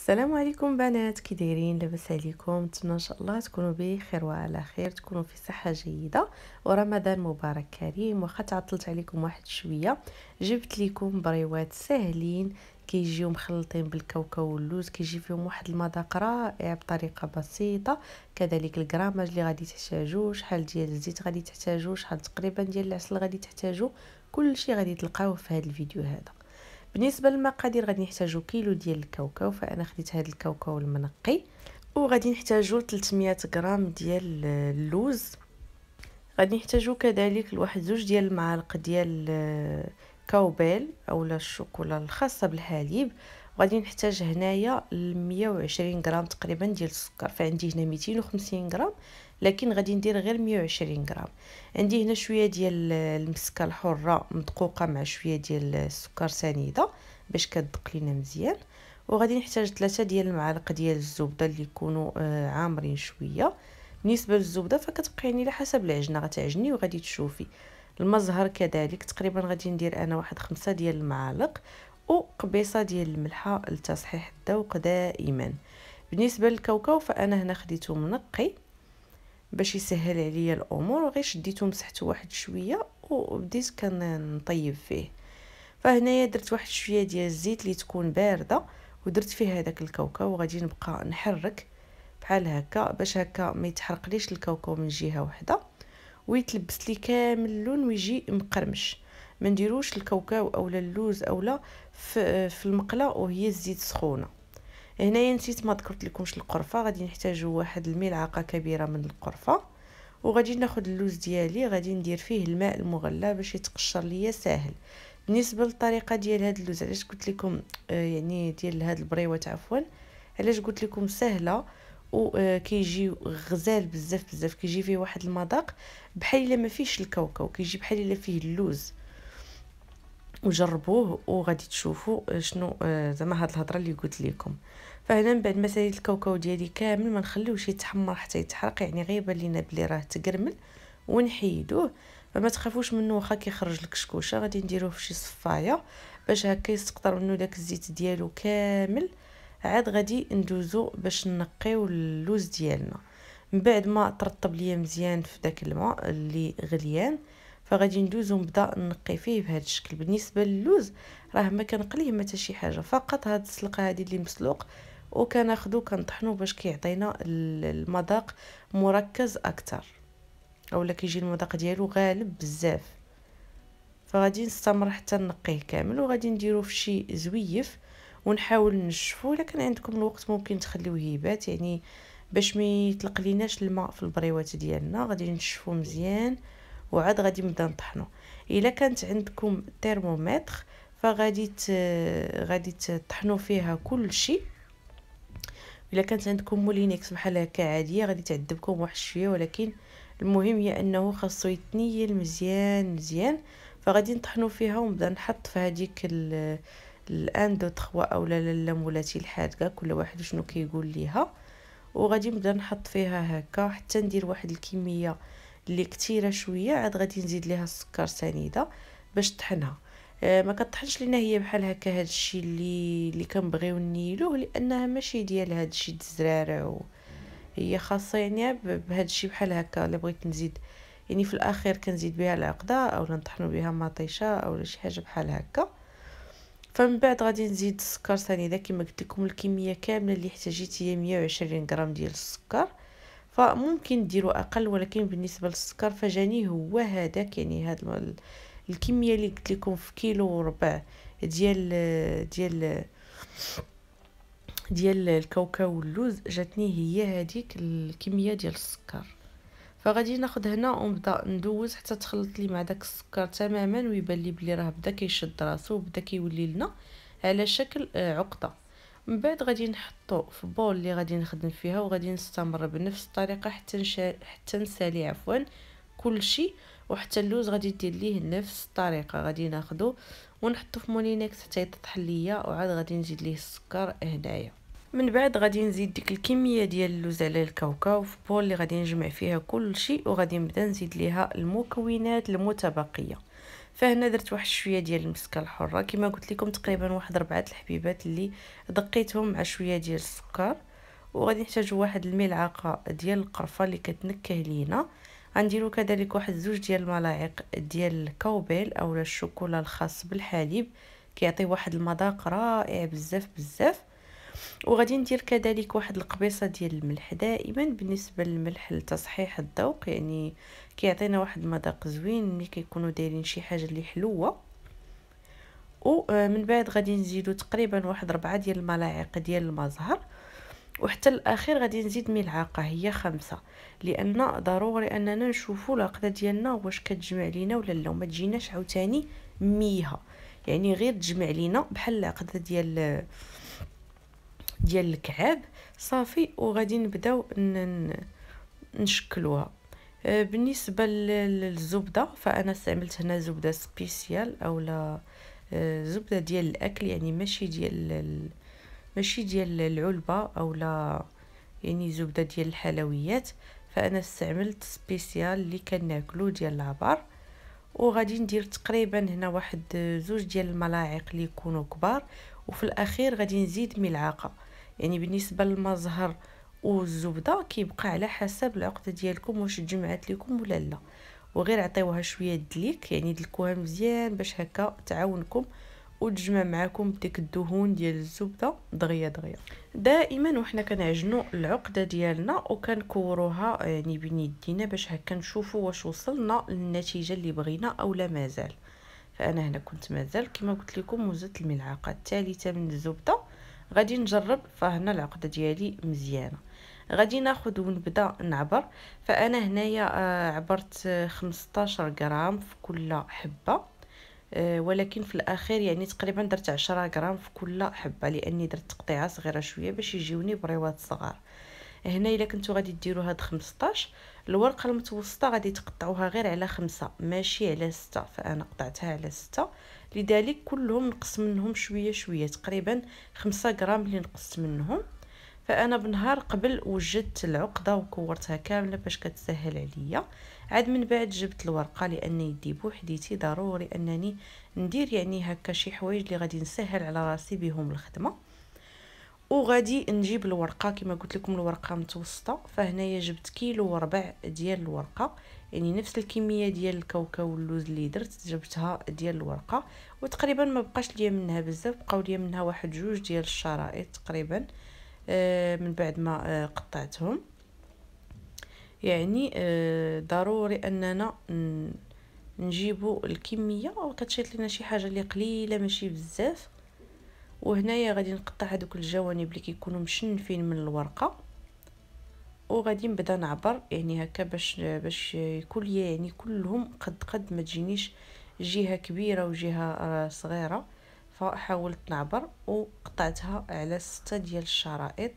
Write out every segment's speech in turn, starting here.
السلام عليكم بنات كي دايرين لاباس عليكم نتمنى ان شاء الله تكونوا بخير وعلى خير تكونوا في صحه جيده ورمضان مبارك كريم واخا تعطلت عليكم واحد شويه جبت لكم بريوات ساهلين كيجيو مخلطين بالكاوكاو واللوز كيجي فيهم واحد المذاق رائع بطريقه بسيطه كذلك الكراماج اللي غادي تحتاجوه شحال ديال الزيت غادي تحتاجوه شحال تقريبا ديال العسل غادي تحتاجوه كلشي غادي تلقاوه في هذا الفيديو هذا بالنسبه للمقادير غادي نحتاجو كيلو ديال الكاوكاو فانا خديت هذا الكاوكاو المنقي وغادي نحتاجو 300 غرام ديال اللوز غادي نحتاجو كذلك لواحد زوج ديال المعالق ديال آه، كاوبيل اولا الشوكولا الخاصه بالحليب وغادي نحتاج هنايا 120 غرام تقريبا ديال السكر فعندي هنا 250 غرام لكن غادي ندير غير 120 غرام عندي هنا شويه ديال المسكه الحره مدقوقه مع شويه ديال السكر سنيده باش كدق لينا مزيان وغادي نحتاج ثلاثة ديال المعالق ديال الزبده اللي يكونوا آه، عامرين شويه بالنسبه للزبده فكتبقى يعني على حسب العجنه غتعجني وغادي تشوفي المزهر كذلك تقريبا غادي ندير انا واحد خمسة ديال المعالق وقبيصه ديال الملحه لتصحيح الذوق دائما بالنسبه للكاوكاو فانا هنا خديته منقي باش يسهل عليا الامور وغير شديتو مسحته واحد شويه وبديت كنطيب فيه فهنايا درت واحد شويه ديال الزيت اللي تكون بارده ودرت فيه هذاك الكاوكاو وغادي نبقى نحرك بحال هكا باش هكا ما يتحرقليش الكاوكاو من جهه واحده ويتلبس لي كامل اللون ويجي مقرمش ما نديروش الكاوكاو اولا اللوز اولا في المقله وهي الزيت سخونه هنايا نسيت ما ذكرت لكمش القرفه غادي نحتاجو واحد الملعقه كبيره من القرفه وغادي ناخد اللوز ديالي غادي ندير فيه الماء المغلى باش يتقشر ليا ساهل بالنسبه للطريقه ديال هاد اللوز علاش قلت لكم آه، يعني ديال هاد البريوات عفوا علاش قلت لكم سهله وكيجي آه، غزال بزاف بزاف كيجي فيه واحد المذاق بحال الا ما فيهش الكاوكاو كيجي بحال الا فيه اللوز وجربوه وغادي تشوفوا شنو آه، زعما هاد الهضره اللي قلت لكم فهنا من بعد ما ساليت الكاوكاو ديالي كامل ما نخليوش يتحمر حتى يتحرق يعني غيبان لينا بلي راه تكرمل ونحيدوه فما تخافوش منه واخا كيخرج الكشكوشه غادي نديروه في شي صفايه باش هكا يستقطر منه داك الزيت ديالو كامل عاد غادي ندوزو باش نقيو اللوز ديالنا من بعد ما ترطب ليا مزيان في داك الماء اللي غليان فغادي ندوز ونبدا نقي فيه بهذا الشكل بالنسبه للوز راه ما كنقليه ما شي حاجه فقط هاد السلقه هادي اللي مسلوق وكناخدو كنطحنو باش كيعطينا المذاق مركز اكثر اولا كيجي المذاق ديالو غالب بزاف فغادي نستمر حتى نقيه كامل وغادي نديرو في شي زويف ونحاول نشفو الا كان عندكم الوقت ممكن تخليوه يبات يعني باش ما يطلق ليناش الماء في البريوات ديالنا غادي نشفو مزيان وعاد غادي نبدا نطحنو الا كانت عندكم ترمومتر فغادي غادي تطحنوا فيها كل شيء الا كانت عندكم مولينكس بحال هكا عاديه غادي تعذبكم واحد شويه ولكن المهم هي انه خاصو يتنيل مزيان مزيان فغادي نطحنو فيها ونبدا نحط في هذيك الان دو تخوا اولا لا مولاتي الحادقه كل واحد شنو كيقول ليها وغادي نبدا نحط فيها هكا حتى ندير واحد الكميه اللي كثيره شويه عاد غادي نزيد ليها السكر سنيده باش طحنها آه، ما كطحنش لينا هي بحال هكا هذا الشيء اللي اللي كنبغيو نيلوه لانها ماشي ديال هذا الشيء الزرارع هي خاصه يعني بهذا الشيء بحال هكا اللي بغيت نزيد يعني في الاخير كنزيد بها العقده اولا نطحنوا بها مطيشه اولا شي حاجه بحال هكا فمن بعد غادي نزيد السكر ثاني اذا كما قلت لكم الكميه كامله اللي احتاجيت هي 120 غرام ديال السكر فممكن ديروا اقل ولكن بالنسبه للسكر فجاني هو هذاك يعني هاد الكميه اللي قلت لكم في كيلو وربع ديال ديال ديال الكاوكاو واللوز جاتني هي هذيك الكميه ديال السكر فغادي ناخذ هنا ونبدا ندوز حتى تخلط لي مع داك السكر تماما ويبان لي بلي راه بدا كيشد راسو وبدا كيولي لنا على شكل آه، عقده من بعد غادي نحطو في بول اللي غادي نخدم فيها وغادي نستمر بنفس الطريقه حتى نشا... حتى نسالي عفوا كلشي وحتى اللوز غادي دير ليه نفس الطريقه غادي ناخدو ونحطو في مولينيكس حتى يتطحن ليا وعاد غادي نزيد ليه السكر هنايا من بعد غادي نزيد ديك الكميه ديال اللوز على الكاوكاو في بول اللي غادي نجمع فيها كلشي وغادي نبدا نزيد ليها المكونات المتبقيه فهنا درت واحد شويه ديال المسكه الحره كما قلت لكم تقريبا واحد ربعه الحبيبات اللي دقيتهم مع شويه ديال السكر وغادي نحتاجو واحد الملعقه ديال القرفه اللي كتنكه لينا غنديرو كذلك واحد زوج ديال الملاعق ديال الكاوبيل اولا الشوكولا الخاص بالحليب كيعطي واحد المذاق رائع بزاف بزاف وغادي ندير كذلك واحد القبيصه ديال الملح دائما بالنسبه للملح لتصحيح الذوق يعني كيعطينا واحد المذاق زوين ملي كيكونوا دايرين شي حاجه اللي حلوه ومن آه، بعد غادي نزيدو تقريبا واحد ربعة ديال الملاعق ديال زهر وحتى الاخير غادي نزيد ملعقه هي خمسة لان ضروري اننا نشوفوا العقده ديالنا واش كتجمع لينا ولا لا وما تجيناش عاوتاني ميها يعني غير تجمع لينا بحال العقده ديال آه، ديال الكعاب صافي وغادي نبداو نشكلوها آه، بالنسبه للزبده فانا استعملت هنا زبده سبيسيال اولا آه، زبده ديال الاكل يعني ماشي ديال ماشي ديال العلبه اولا يعني زبده ديال الحلويات فانا استعملت سبيسيال اللي كناكلو ديال العبار وغادي ندير تقريبا هنا واحد زوج ديال الملاعق اللي يكونوا كبار وفي الاخير غادي نزيد ملعقه يعني بالنسبه للمظهر والزبده كيبقى على حسب العقده ديالكم واش جمعات لكم ولا لا وغير عطيوها شويه دليك يعني دلكوها مزيان باش هكا تعاونكم وتجمع معكم ديك الدهون ديال الزبده دغيا دغيا دائما وحنا كنعجنو العقده ديالنا وكنكوروها يعني بين يدينا باش هكا نشوفو واش وصلنا للنتيجه اللي بغينا او لا مازال فانا هنا كنت مازال كما قلت لكم وزدت الملعقه الثالثه من الزبده غادي نجرب فهنا العقده ديالي مزيانه غادي ناخذ ونبدا نعبر فانا هنايا آه، عبرت 15 آه، غرام في كل حبه آه، ولكن في الاخير يعني تقريبا درت 10 غرام في كل حبه لاني درت تقطيعه صغيره شويه باش يجيوني بريوات صغار هنا الا كنتو غادي ديروا هاد 15 الورقه المتوسطه غادي تقطعوها غير على خمسة ماشي على ستة فانا قطعتها على ستة لذلك كلهم نقص منهم شويه شويه تقريبا خمسة غرام اللي نقصت منهم فانا بنهار قبل وجدت العقده وكورتها كامله باش كتسهل عليا عاد من بعد جبت الورقه لان يدي بوحديتي ضروري انني ندير يعني هكا شي حوايج اللي غادي نسهل على راسي بهم الخدمه وغادي نجيب الورقه كما قلت لكم الورقه متوسطه فهنايا جبت كيلو وربع ديال الورقه يعني نفس الكميه ديال الكاوكاو واللوز اللي درت جبتها ديال الورقه وتقريبا ما بقاش ليا منها بزاف بقاو ليا منها واحد جوج ديال الشرائط تقريبا آه، من بعد ما آه، قطعتهم يعني آه، ضروري اننا نجيبوا الكميه وكتشيط لنا شي حاجه اللي قليله ماشي بزاف وهنايا غادي نقطع هذوك الجوانب اللي كيكونوا مشنفين من الورقه وغادي نبدا نعبر يعني هكا باش باش كل يعني كلهم قد قد ما تجينيش جهه كبيره وجهه آه، صغيره فحاولت نعبر وقطعتها على ستة ديال الشرائط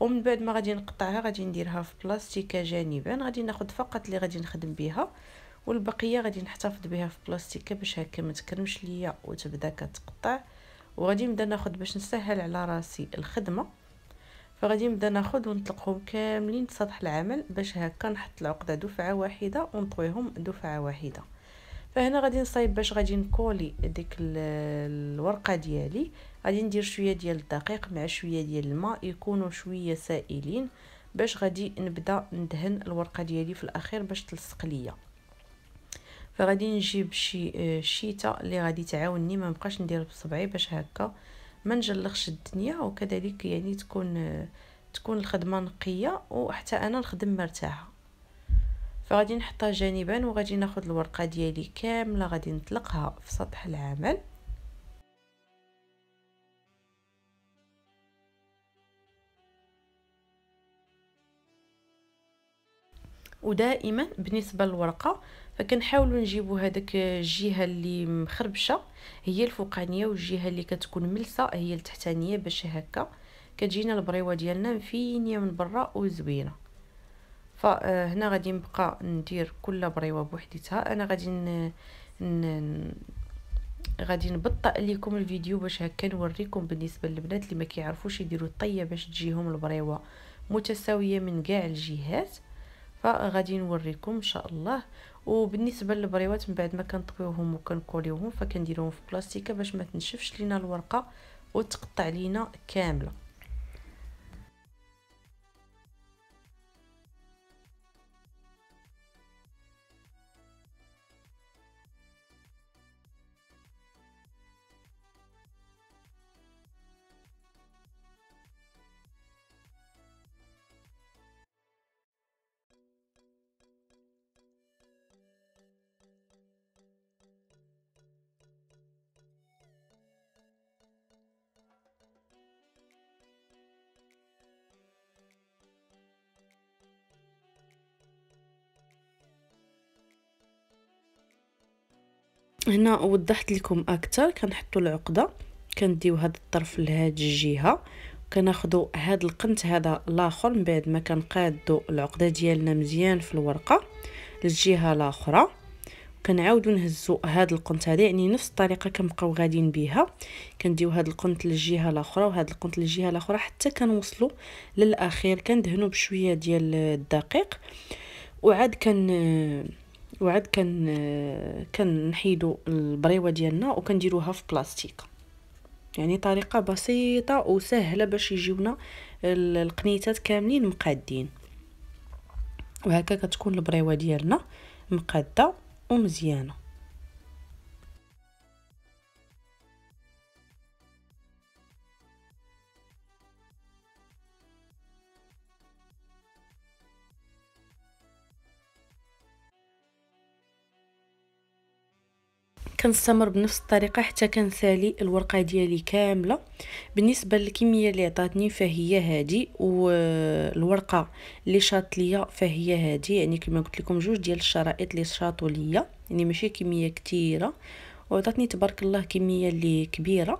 ومن بعد ما غادي نقطعها غادي نديرها في بلاستيكه جانبا غادي ناخد فقط اللي غادي نخدم بها والبقيه غادي نحتفظ بها في بلاستيكه باش هكا ما تكرمش ليا وتبدا كتقطع وغادي نبدا ناخد باش نسهل على راسي الخدمه فغادي نبدا ناخد ونطلقهم كاملين سطح العمل باش هكا نحط العقده دفعه واحده ونطويهم دفعه واحده فهنا غادي نصايب باش غادي نكولي ديك الورقه ديالي غادي ندير شويه ديال الدقيق مع شويه ديال الماء يكونوا شويه سائلين باش غادي نبدا ندهن الورقه ديالي في الاخير باش تلصق ليا فغادي نجيب شي آه، شيته اللي غادي تعاوني ما نبقاش ندير بصبعي باش هكا ما نجلخش الدنيا وكذلك يعني تكون آه، تكون الخدمه نقيه وحتى انا نخدم مرتاحه فغادي نحطها جانبا وغادي ناخذ الورقه ديالي كامله غادي نطلقها في سطح العمل ودائما بالنسبه للورقه فكنحاولوا نجيبوا هذاك الجهه اللي مخربشه هي الفوقانيه والجهه اللي كتكون ملسه هي التحتانيه باش هكا كتجينا البريوه ديالنا مفينيه من برا وزوينه فهنا آه، غادي نبقى ندير كل بريوه بوحديتها انا غادي ن... ن... غادي نبطئ لكم الفيديو باش هكا نوريكم بالنسبه للبنات اللي ما كيعرفوش يديروا الطيه باش تجيهم البريوه متساويه من كاع الجهات فغادي نوريكم ان شاء الله وبالنسبه للبريوات من بعد ما كنطويوهم وكنكوليوهم فكنديروهم في بلاستيكه باش ما تنشفش لينا الورقه وتقطع لينا كامله هنا وضحت لكم اكثر كنحطوا العقده كنديو هذا الطرف لهاد الجهه كناخذوا هاد القنت هذا الاخر من بعد ما كنقادوا العقده ديالنا مزيان في الورقه للجهه الاخرى كنعاودوا نهزوا هاد القنت هذا يعني نفس الطريقه كنبقاو غاديين بها كنديو هاد القنت للجهه الاخرى وهاد القنت للجهه الاخرى حتى كنوصلوا للاخير كندهنوا بشويه ديال الدقيق وعاد كن وعاد كن كنحيدو البريوه ديالنا وكنديروها في بلاستيك يعني طريقه بسيطه وسهله باش يجيونا القنيتات كاملين مقادين وهكا كتكون البريوه ديالنا مقاده ومزيانه كنستمر بنفس الطريقه حتى كنسالي الورقه ديالي كامله بالنسبه للكميه اللي عطاتني فهي هادي والورقه اللي شاط ليا فهي هادي يعني كما قلت لكم جوج ديال الشرائط اللي شاطوا ليا يعني ماشي كميه كثيره وعطاتني تبارك الله كميه اللي كبيره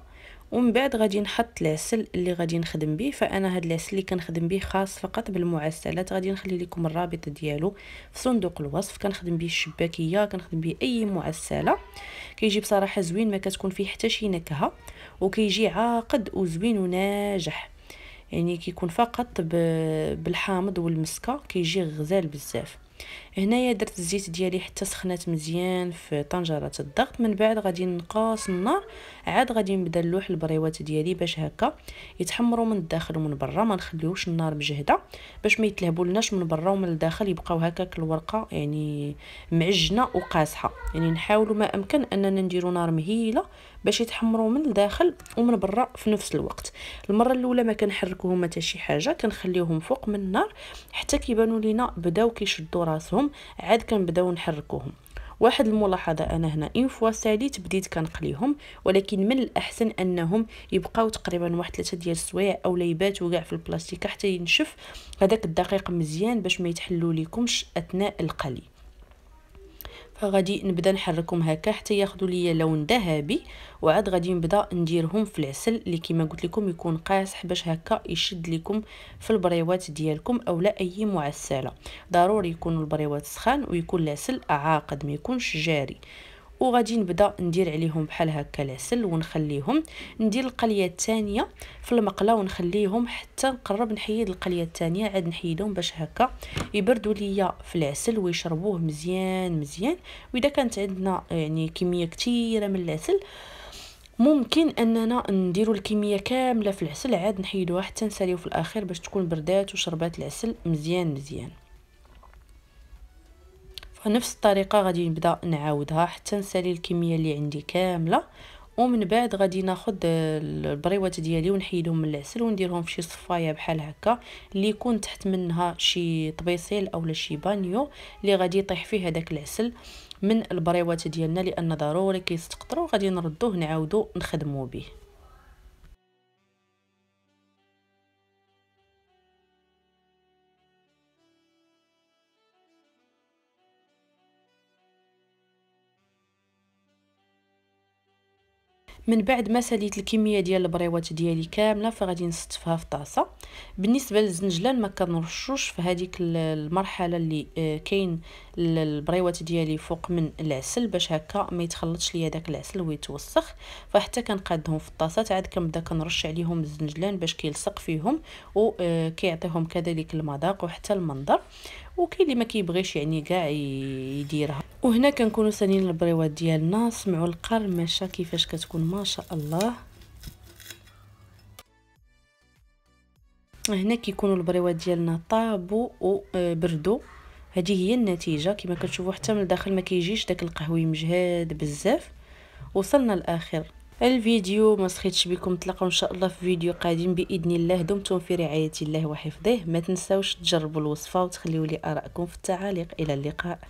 ومن بعد غادي نحط العسل اللي غادي نخدم به فانا هاد العسل اللي كنخدم به خاص فقط بالمعسلات غادي نخلي لكم الرابط ديالو في صندوق الوصف كنخدم به الشباكيه كنخدم به اي معسله كيجي بصراحه زوين ما كتكون فيه حتى شي نكهه وكيجي عاقد وزوين وناجح يعني كيكون فقط بالحامض والمسكه كيجي غزال بزاف هنايا درت الزيت ديالي حتى سخنات مزيان في طنجره الضغط من بعد غادي نقاس النار عاد غادي نبدا نلوح البريوات ديالي باش هكا يتحمروا من الداخل ومن برا ما نخليوش النار مجهده باش ما يتلهبولناش من برا ومن الداخل يبقاو هكاك الورقه يعني معجنه وقاسحه يعني نحاولوا ما امكن اننا نديروا نار مهيله باش يتحمروا من الداخل ومن برا في نفس الوقت المره الاولى ما كنحركوهم حتى شي حاجه كنخليوهم فوق من النار حتى كيبانوا لينا بداو كيشدوا راسهم ديالهم عاد كنبداو نحركوهم واحد الملاحظه انا هنا ان فوا ساليت بديت كنقليهم ولكن من الاحسن انهم يبقاو تقريبا واحد ثلاثه ديال السوايع اولا يباتوا كاع في البلاستيكه حتى ينشف هذاك الدقيق مزيان باش ما يتحلوا لكمش اثناء القلي فغادي نبدا نحركهم هكا حتى ياخذوا ليا لون ذهبي وعاد غادي نبدا نديرهم في العسل اللي كما قلت لكم يكون قاصح باش هكا يشد لكم في البريوات ديالكم اولا اي معسله ضروري يكون البريوات سخان ويكون العسل عاقد ما يكونش جاري وغادي نبدا ندير عليهم بحال هكا العسل ونخليهم ندير القليه الثانيه في المقله ونخليهم حتى نقرب نحيد القليه الثانيه عاد نحيدهم باش هكا يبردوا ليا في العسل ويشربوه مزيان مزيان واذا كانت عندنا يعني كميه كثيره من العسل ممكن اننا نديرو الكميه كامله في العسل عاد نحيدوها حتى نساليو في الاخير باش تكون بردات وشربات العسل مزيان مزيان ونفس الطريقه غادي نبدا نعاودها حتى نسالي الكميه اللي عندي كامله ومن بعد غادي ناخذ البريوات ديالي ونحيدهم من العسل ونديرهم في شي صفايه بحال هكا اللي يكون تحت منها شي طبيصيل اولا شي بانيو اللي غادي يطيح فيه هذاك العسل من البريوات ديالنا لان ضروري كيستقطروا غادي نردوه نعاودو نخدمو به من بعد ما سليت الكميه ديال البريوات ديالي كامله فغادي نستفها في طاسه بالنسبه للزنجلان ما كنرشوش في هذيك المرحله اللي آه، كاين البريوات ديالي فوق من العسل باش هكا ما يتخلطش ليا داك العسل ويتوسخ فحتى كنقادهم في الطاسه عاد كنبدا كنرش عليهم الزنجلان باش كيلصق فيهم وكيعطيهم آه، كذلك المذاق وحتى المنظر وكاين اللي ما كيبغيش يعني كاع يديرها وهنا كنكونوا سالين البريوات ديالنا سمعوا القرمشه كيفاش كتكون ما شاء الله هنا كيكونوا البريوات ديالنا طابو وبردوا آه، هذه هي النتيجه كما كتشوفوا حتى من الداخل ما كيجيش داك القهوي مجهد بزاف وصلنا الاخر الفيديو ما سخيتش بكم نتلاقاو ان شاء الله في فيديو قادم باذن الله دمتم في رعايه الله وحفظه ما تنساوش تجربوا الوصفه وتخليوا لي ارائكم في التعاليق الى اللقاء